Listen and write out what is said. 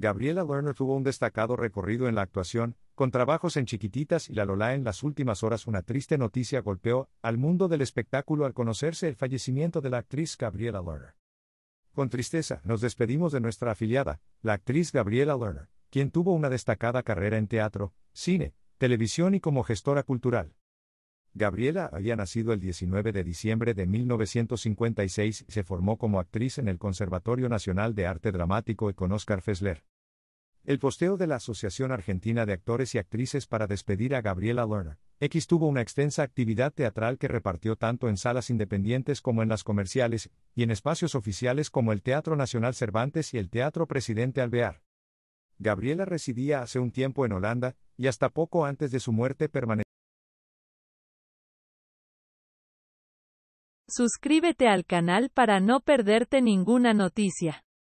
Gabriela Lerner tuvo un destacado recorrido en la actuación, con trabajos en Chiquititas y La Lola en las últimas horas una triste noticia golpeó al mundo del espectáculo al conocerse el fallecimiento de la actriz Gabriela Lerner. Con tristeza, nos despedimos de nuestra afiliada, la actriz Gabriela Lerner, quien tuvo una destacada carrera en teatro, cine, televisión y como gestora cultural. Gabriela había nacido el 19 de diciembre de 1956 y se formó como actriz en el Conservatorio Nacional de Arte Dramático y con Oscar Fessler. El posteo de la Asociación Argentina de Actores y Actrices para despedir a Gabriela Lerner. X tuvo una extensa actividad teatral que repartió tanto en salas independientes como en las comerciales, y en espacios oficiales como el Teatro Nacional Cervantes y el Teatro Presidente Alvear. Gabriela residía hace un tiempo en Holanda, y hasta poco antes de su muerte permaneció. Suscríbete al canal para no perderte ninguna noticia.